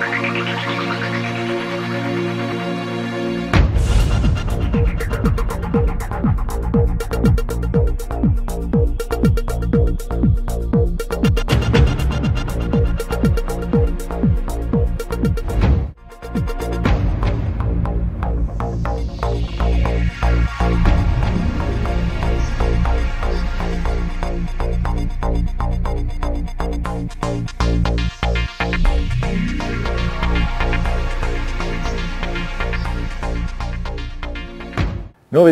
Thank you.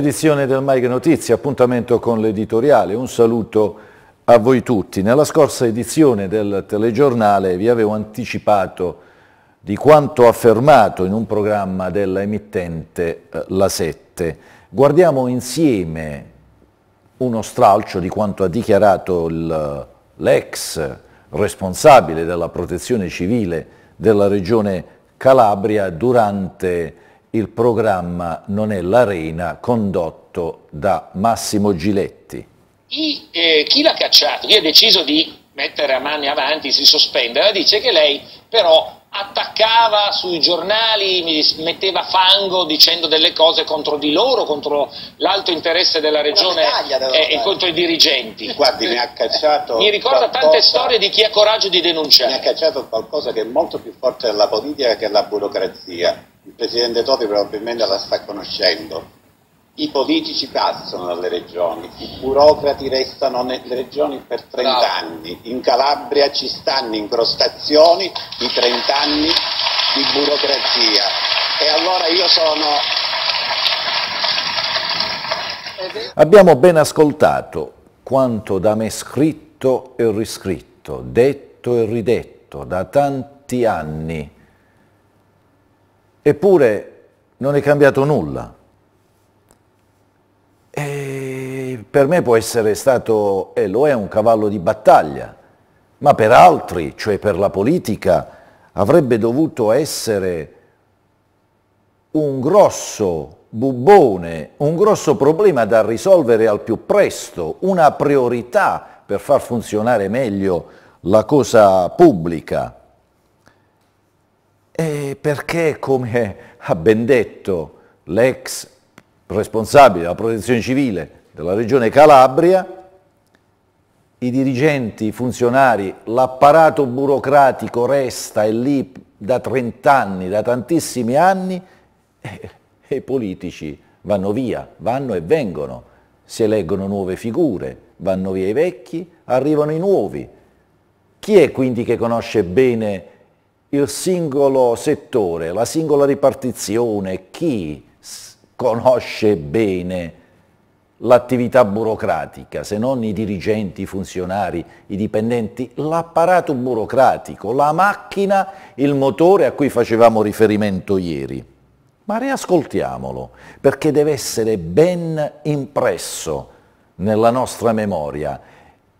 edizione del Maigre Notizie, appuntamento con l'editoriale. Un saluto a voi tutti. Nella scorsa edizione del telegiornale vi avevo anticipato di quanto affermato in un programma della emittente eh, La 7. Guardiamo insieme uno stralcio di quanto ha dichiarato l'ex responsabile della protezione civile della regione Calabria durante il programma Non è l'Arena condotto da Massimo Giletti. I, eh, chi l'ha cacciato, chi ha deciso di mettere a mani avanti, si sospendere, dice che lei però attaccava sui giornali, metteva fango dicendo delle cose contro di loro, contro l'alto interesse della regione e, e, contro i dirigenti. Guardi, mi ha cacciato. Mi ricorda qualcosa, tante storie di chi ha coraggio di denunciare. Mi ha cacciato qualcosa che è molto più forte della politica che è la burocrazia il presidente Toti probabilmente la sta conoscendo. I politici passano dalle regioni, i burocrati restano nelle regioni per 30 no. anni. In Calabria ci stanno incrostazioni di 30 anni di burocrazia. E allora io sono Abbiamo ben ascoltato quanto da me scritto e riscritto, detto e ridetto da tanti anni Eppure non è cambiato nulla. E per me può essere stato, e eh, lo è, un cavallo di battaglia, ma per altri, cioè per la politica, avrebbe dovuto essere un grosso bubbone, un grosso problema da risolvere al più presto, una priorità per far funzionare meglio la cosa pubblica. E perché, come ha ben detto l'ex responsabile della protezione civile della regione Calabria, i dirigenti, i funzionari, l'apparato burocratico resta è lì da 30 anni, da tantissimi anni, e, e i politici vanno via, vanno e vengono, si eleggono nuove figure, vanno via i vecchi, arrivano i nuovi. Chi è quindi che conosce bene il singolo settore, la singola ripartizione, chi conosce bene l'attività burocratica, se non i dirigenti, i funzionari, i dipendenti, l'apparato burocratico, la macchina, il motore a cui facevamo riferimento ieri. Ma riascoltiamolo, perché deve essere ben impresso nella nostra memoria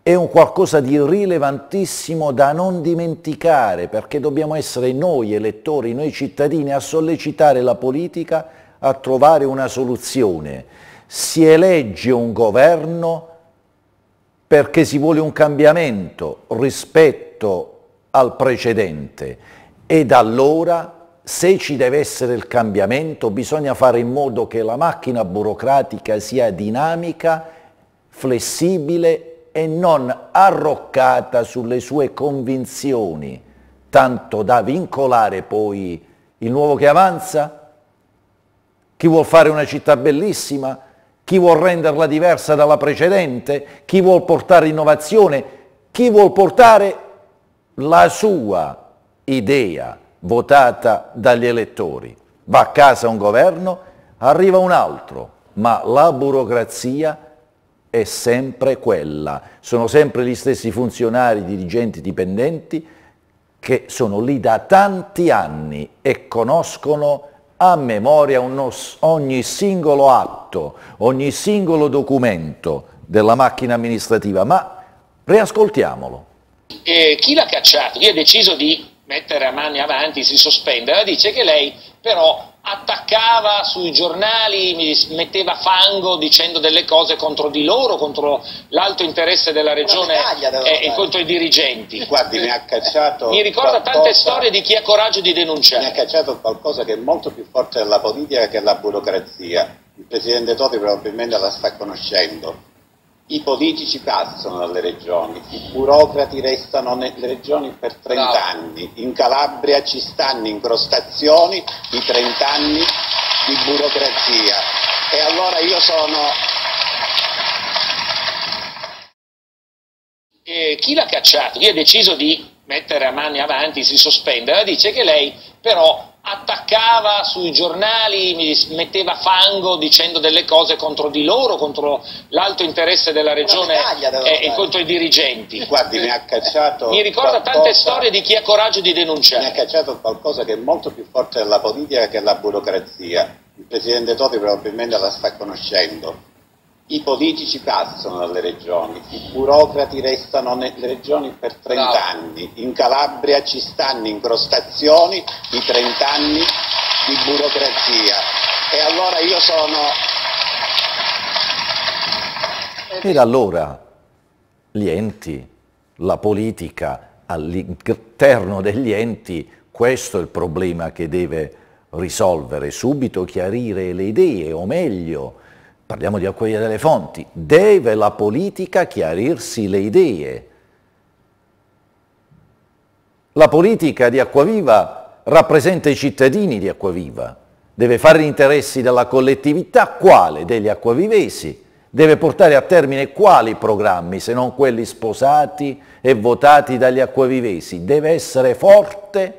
è un qualcosa di rilevantissimo da non dimenticare perché dobbiamo essere noi elettori, noi cittadini a sollecitare la politica a trovare una soluzione. Si elegge un governo perché si vuole un cambiamento rispetto al precedente ed allora se ci deve essere il cambiamento bisogna fare in modo che la macchina burocratica sia dinamica, flessibile e non arroccata sulle sue convinzioni, tanto da vincolare poi il nuovo che avanza, chi vuol fare una città bellissima, chi vuol renderla diversa dalla precedente, chi vuol portare innovazione, chi vuol portare la sua idea votata dagli elettori. Va a casa un governo, arriva un altro, ma la burocrazia è sempre quella, sono sempre gli stessi funzionari, dirigenti, dipendenti che sono lì da tanti anni e conoscono a memoria uno, ogni singolo atto, ogni singolo documento della macchina amministrativa, ma riascoltiamolo. Eh, chi l'ha cacciato? Chi ha deciso di mettere a mani avanti, si sospendere? Dice che lei però attaccava sui giornali, mi metteva fango dicendo delle cose contro di loro, contro l'alto interesse della regione e, e, contro i dirigenti. Guardi, mi ha cacciato. Mi ricorda qualcosa, tante storie di chi ha coraggio di denunciare. Mi ha cacciato qualcosa che è molto più forte della politica che la burocrazia. Il presidente Toti probabilmente la sta conoscendo i politici passano dalle regioni, i burocrati restano nelle regioni per 30 no. anni, in Calabria ci stanno incrostazioni di 30 anni di burocrazia e allora io sono... Eh, chi l'ha cacciato? Chi ha deciso di mettere a mani avanti, si sospende? Allora dice che lei però attaccava sui giornali, mi metteva fango dicendo delle cose contro di loro, contro l'alto interesse della regione e, e, contro i dirigenti. Guardi, mi ha cacciato. Mi ricorda qualcosa, tante storie di chi ha coraggio di denunciare. Mi ha cacciato qualcosa che è molto più forte della politica che la burocrazia. Il presidente Toti probabilmente la sta conoscendo i politici passano dalle regioni, i burocrati restano nelle regioni per 30 no. anni, in Calabria ci stanno incrostazioni di 30 anni di burocrazia e allora io sono... E allora gli enti, la politica all'interno degli enti, questo è il problema che deve risolvere subito, chiarire le idee o meglio Parliamo di accogliere delle fonti. Deve la politica chiarirsi le idee. La politica di Acquaviva rappresenta i cittadini di Acquaviva, deve fare gli interessi della collettività, quale degli acquavivesi, deve portare a termine quali programmi se non quelli sposati e votati dagli acquavivesi, deve essere forte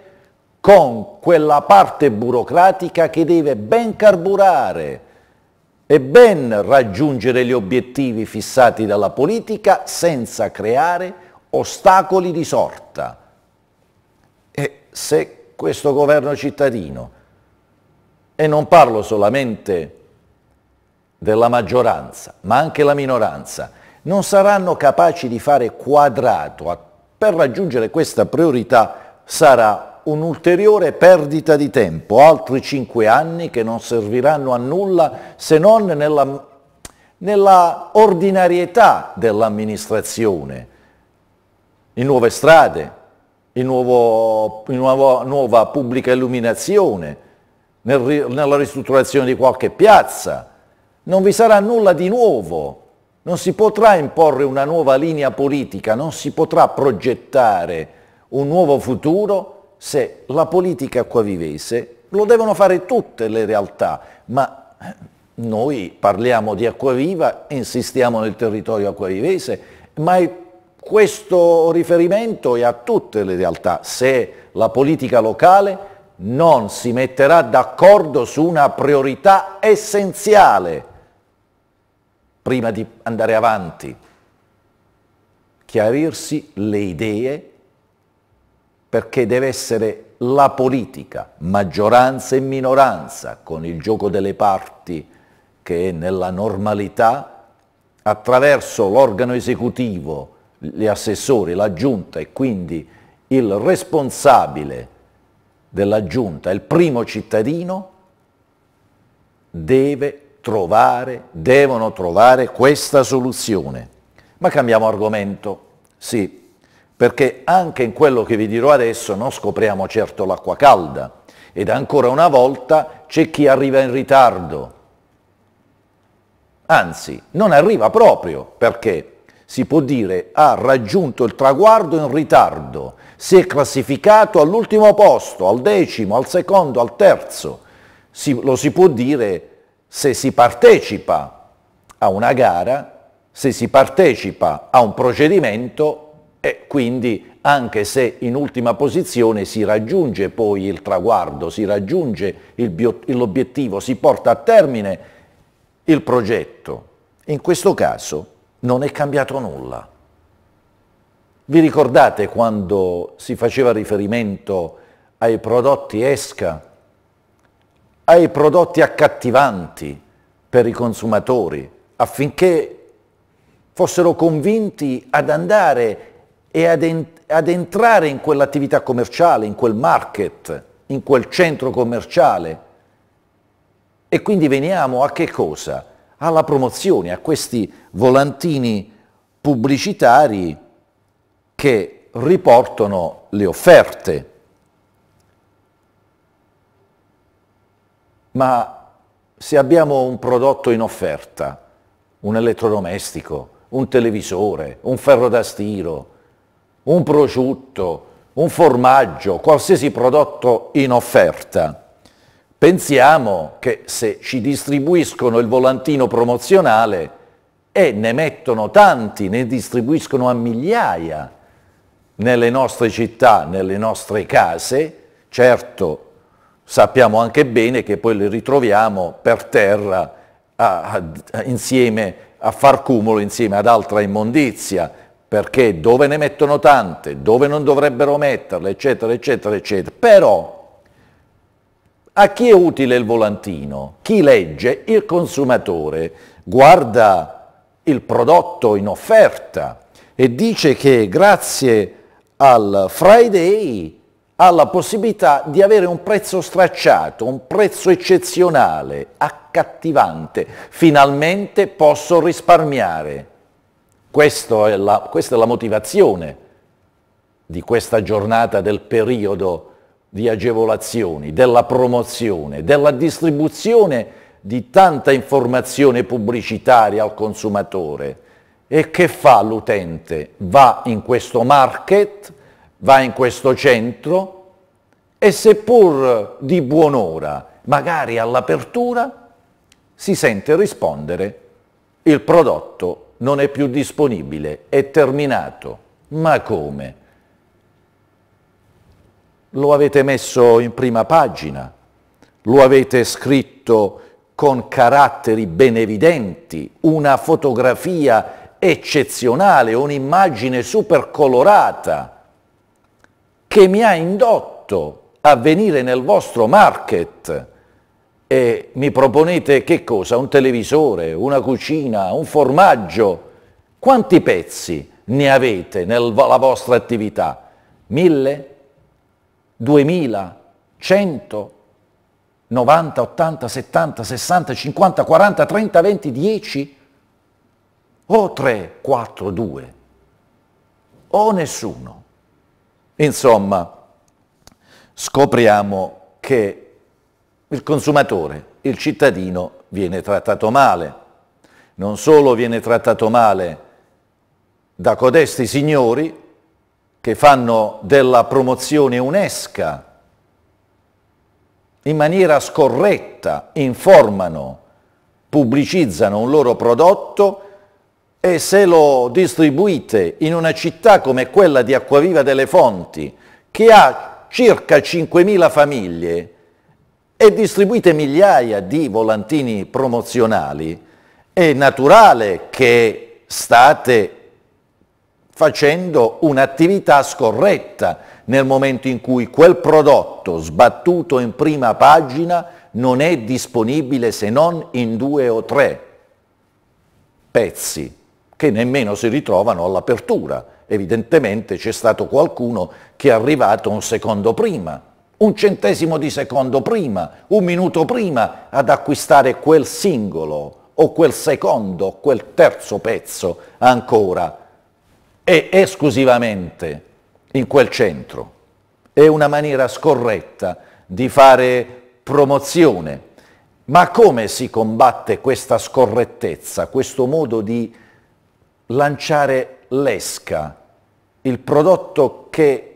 con quella parte burocratica che deve ben carburare è ben raggiungere gli obiettivi fissati dalla politica senza creare ostacoli di sorta. E se questo governo cittadino, e non parlo solamente della maggioranza, ma anche la minoranza, non saranno capaci di fare quadrato per raggiungere questa priorità, sarà un'ulteriore perdita di tempo, altri cinque anni che non serviranno a nulla se non nella, nella ordinarietà dell'amministrazione. In nuove strade, in, nuovo, in nuova, nuova pubblica illuminazione, nel, nella ristrutturazione di qualche piazza. Non vi sarà nulla di nuovo. Non si potrà imporre una nuova linea politica, non si potrà progettare un nuovo futuro se la politica acquavivese lo devono fare tutte le realtà, ma eh, noi parliamo di acquaviva e insistiamo nel territorio acquavivese, ma è, questo riferimento è a tutte le realtà. Se la politica locale non si metterà d'accordo su una priorità essenziale prima di andare avanti, chiarirsi le idee perché deve essere la politica, maggioranza e minoranza, con il gioco delle parti che è nella normalità, attraverso l'organo esecutivo, gli assessori, la giunta e quindi il responsabile della giunta, il primo cittadino, deve trovare, devono trovare questa soluzione. Ma cambiamo argomento, sì, perché anche in quello che vi dirò adesso non scopriamo certo l'acqua calda ed ancora una volta c'è chi arriva in ritardo. Anzi, non arriva proprio perché si può dire ha raggiunto il traguardo in ritardo, si è classificato all'ultimo posto, al decimo, al secondo, al terzo. Si, lo si può dire se si partecipa a una gara, se si partecipa a un procedimento e quindi anche se in ultima posizione si raggiunge poi il traguardo, si raggiunge l'obiettivo, si porta a termine il progetto. In questo caso non è cambiato nulla. Vi ricordate quando si faceva riferimento ai prodotti esca, ai prodotti accattivanti per i consumatori, affinché fossero convinti ad andare e ad, en- ad entrare in quell'attività commerciale, in quel market, in quel centro commerciale. E quindi veniamo a che cosa? Alla promozione, a questi volantini pubblicitari che riportano le offerte. Ma se abbiamo un prodotto in offerta, un elettrodomestico, un televisore, un ferro da stiro, un prosciutto, un formaggio, qualsiasi prodotto in offerta. Pensiamo che se ci distribuiscono il volantino promozionale e ne mettono tanti, ne distribuiscono a migliaia nelle nostre città, nelle nostre case, certo sappiamo anche bene che poi le ritroviamo per terra a, a, insieme a far cumulo insieme ad altra immondizia perché dove ne mettono tante, dove non dovrebbero metterle, eccetera, eccetera, eccetera. Però a chi è utile il volantino? Chi legge? Il consumatore guarda il prodotto in offerta e dice che grazie al Friday ha la possibilità di avere un prezzo stracciato, un prezzo eccezionale, accattivante. Finalmente posso risparmiare. È la, questa è la motivazione di questa giornata del periodo di agevolazioni, della promozione, della distribuzione di tanta informazione pubblicitaria al consumatore. E che fa l'utente? Va in questo market, va in questo centro e seppur di buon'ora, magari all'apertura, si sente rispondere il prodotto non è più disponibile, è terminato. Ma come? Lo avete messo in prima pagina, lo avete scritto con caratteri ben evidenti, una fotografia eccezionale, un'immagine super colorata che mi ha indotto a venire nel vostro market e mi proponete che cosa? Un televisore, una cucina, un formaggio? Quanti pezzi ne avete nella vostra attività? Mille? Duemila? Cento? 90, 80, 70, 60, 50, 40, 30, 20, 10? O 3, 4, 2? O nessuno? Insomma, scopriamo che il consumatore, il cittadino viene trattato male. Non solo viene trattato male da codesti signori che fanno della promozione unesca in maniera scorretta, informano, pubblicizzano un loro prodotto e se lo distribuite in una città come quella di Acquaviva delle Fonti, che ha circa 5.000 famiglie, e distribuite migliaia di volantini promozionali, è naturale che state facendo un'attività scorretta nel momento in cui quel prodotto sbattuto in prima pagina non è disponibile se non in due o tre pezzi che nemmeno si ritrovano all'apertura. Evidentemente c'è stato qualcuno che è arrivato un secondo prima un centesimo di secondo prima, un minuto prima ad acquistare quel singolo o quel secondo, quel terzo pezzo ancora e esclusivamente in quel centro. È una maniera scorretta di fare promozione. Ma come si combatte questa scorrettezza, questo modo di lanciare l'esca, il prodotto che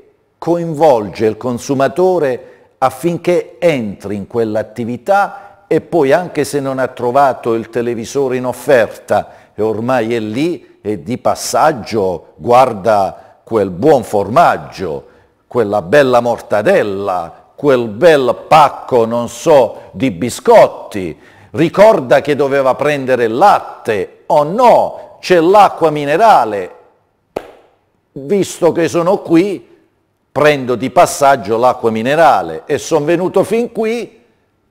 coinvolge il consumatore affinché entri in quell'attività e poi anche se non ha trovato il televisore in offerta e ormai è lì e di passaggio guarda quel buon formaggio, quella bella mortadella, quel bel pacco, non so, di biscotti, ricorda che doveva prendere il latte o oh no, c'è l'acqua minerale, visto che sono qui prendo di passaggio l'acqua minerale e sono venuto fin qui,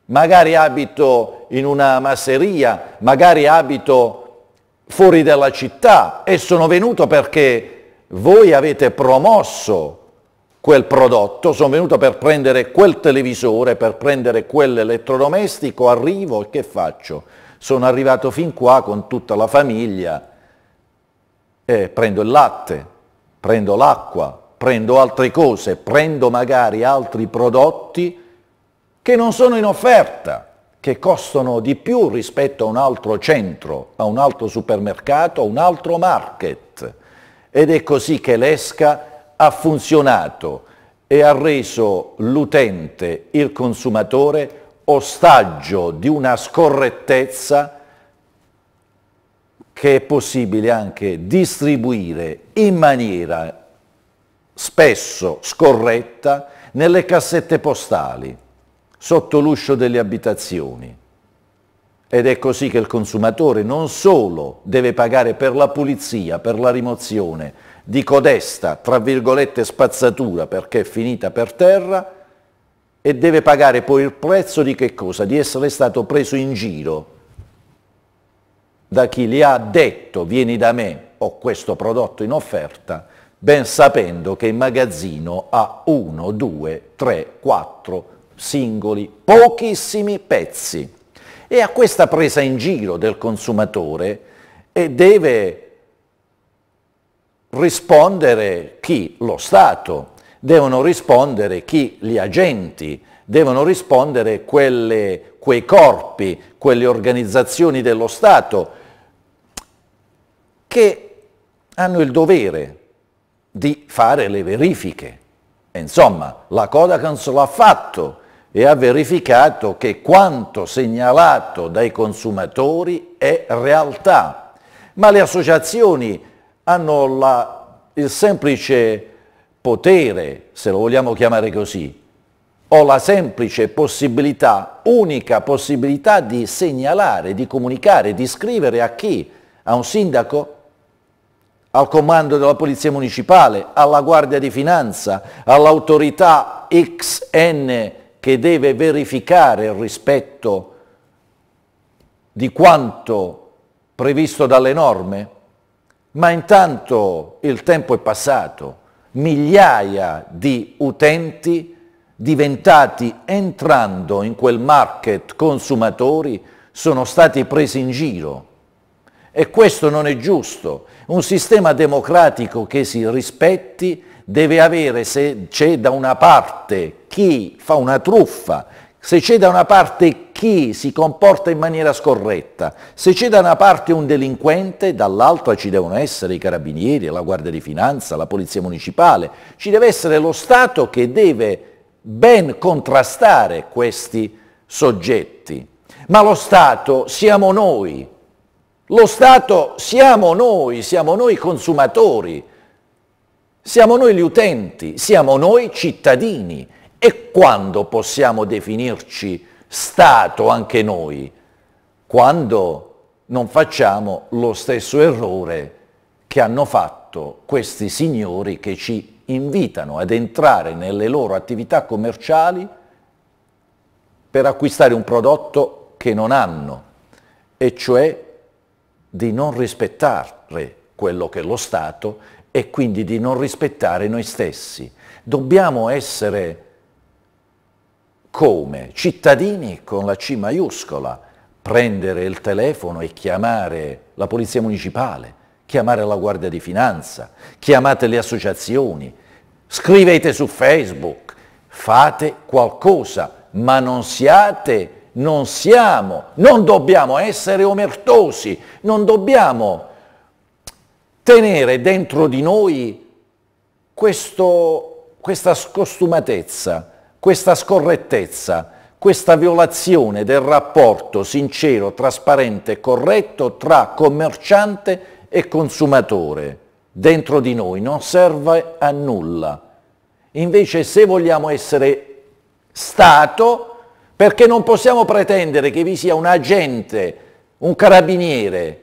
magari abito in una masseria, magari abito fuori dalla città e sono venuto perché voi avete promosso quel prodotto, sono venuto per prendere quel televisore, per prendere quell'elettrodomestico, arrivo e che faccio? Sono arrivato fin qua con tutta la famiglia, eh, prendo il latte, prendo l'acqua, prendo altre cose, prendo magari altri prodotti che non sono in offerta, che costano di più rispetto a un altro centro, a un altro supermercato, a un altro market. Ed è così che l'esca ha funzionato e ha reso l'utente, il consumatore, ostaggio di una scorrettezza che è possibile anche distribuire in maniera spesso scorretta, nelle cassette postali, sotto l'uscio delle abitazioni. Ed è così che il consumatore non solo deve pagare per la pulizia, per la rimozione di codesta, tra virgolette, spazzatura perché è finita per terra, e deve pagare poi il prezzo di che cosa? Di essere stato preso in giro da chi gli ha detto vieni da me, ho questo prodotto in offerta, ben sapendo che in magazzino ha uno, due, tre, quattro singoli, pochissimi pezzi. E a questa presa in giro del consumatore eh, deve rispondere chi? Lo Stato, devono rispondere chi? Gli agenti, devono rispondere quelle, quei corpi, quelle organizzazioni dello Stato che hanno il dovere di fare le verifiche. Insomma, la Codacons l'ha fatto e ha verificato che quanto segnalato dai consumatori è realtà, ma le associazioni hanno la, il semplice potere, se lo vogliamo chiamare così, o la semplice possibilità, unica possibilità di segnalare, di comunicare, di scrivere a chi? A un sindaco? al comando della Polizia Municipale, alla Guardia di Finanza, all'autorità XN che deve verificare il rispetto di quanto previsto dalle norme? Ma intanto il tempo è passato, migliaia di utenti diventati entrando in quel market consumatori sono stati presi in giro e questo non è giusto. Un sistema democratico che si rispetti deve avere, se c'è da una parte chi fa una truffa, se c'è da una parte chi si comporta in maniera scorretta, se c'è da una parte un delinquente, dall'altra ci devono essere i carabinieri, la Guardia di Finanza, la Polizia Municipale, ci deve essere lo Stato che deve ben contrastare questi soggetti. Ma lo Stato siamo noi, lo Stato siamo noi, siamo noi consumatori, siamo noi gli utenti, siamo noi cittadini. E quando possiamo definirci Stato anche noi? Quando non facciamo lo stesso errore che hanno fatto questi signori che ci invitano ad entrare nelle loro attività commerciali per acquistare un prodotto che non hanno, e cioè di non rispettare quello che è lo Stato e quindi di non rispettare noi stessi. Dobbiamo essere come cittadini con la C maiuscola, prendere il telefono e chiamare la Polizia Municipale, chiamare la Guardia di Finanza, chiamate le associazioni, scrivete su Facebook, fate qualcosa, ma non siate non siamo, non dobbiamo essere omertosi, non dobbiamo tenere dentro di noi questo, questa scostumatezza, questa scorrettezza, questa violazione del rapporto sincero, trasparente e corretto tra commerciante e consumatore. Dentro di noi non serve a nulla. Invece se vogliamo essere Stato, perché non possiamo pretendere che vi sia un agente, un carabiniere,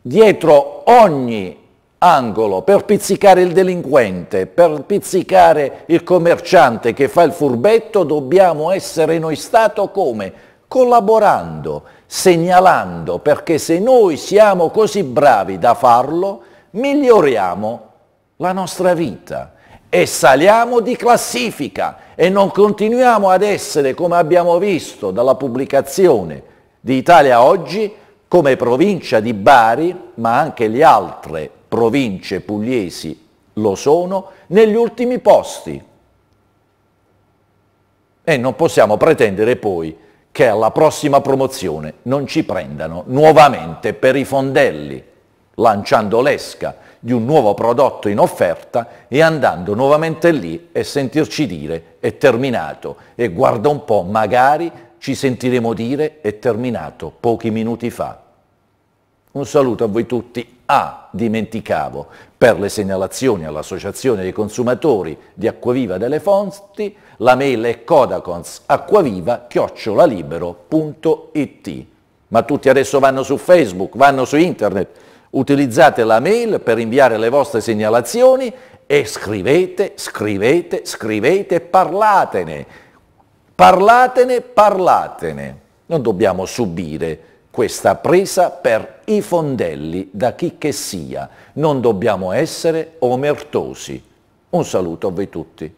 dietro ogni angolo per pizzicare il delinquente, per pizzicare il commerciante che fa il furbetto, dobbiamo essere noi Stato come? Collaborando, segnalando, perché se noi siamo così bravi da farlo, miglioriamo la nostra vita e saliamo di classifica e non continuiamo ad essere, come abbiamo visto dalla pubblicazione di Italia Oggi, come provincia di Bari, ma anche le altre province pugliesi lo sono, negli ultimi posti. E non possiamo pretendere poi che alla prossima promozione non ci prendano nuovamente per i fondelli lanciando l'esca di un nuovo prodotto in offerta e andando nuovamente lì e sentirci dire è terminato e guarda un po' magari ci sentiremo dire è terminato pochi minuti fa. Un saluto a voi tutti. Ah, dimenticavo, per le segnalazioni all'Associazione dei consumatori di Acquaviva delle Fonti, la mail è codaconsacquaviva.it. Ma tutti adesso vanno su Facebook, vanno su internet, Utilizzate la mail per inviare le vostre segnalazioni e scrivete, scrivete, scrivete, parlatene, parlatene, parlatene. Non dobbiamo subire questa presa per i fondelli da chi che sia. Non dobbiamo essere omertosi. Un saluto a voi tutti.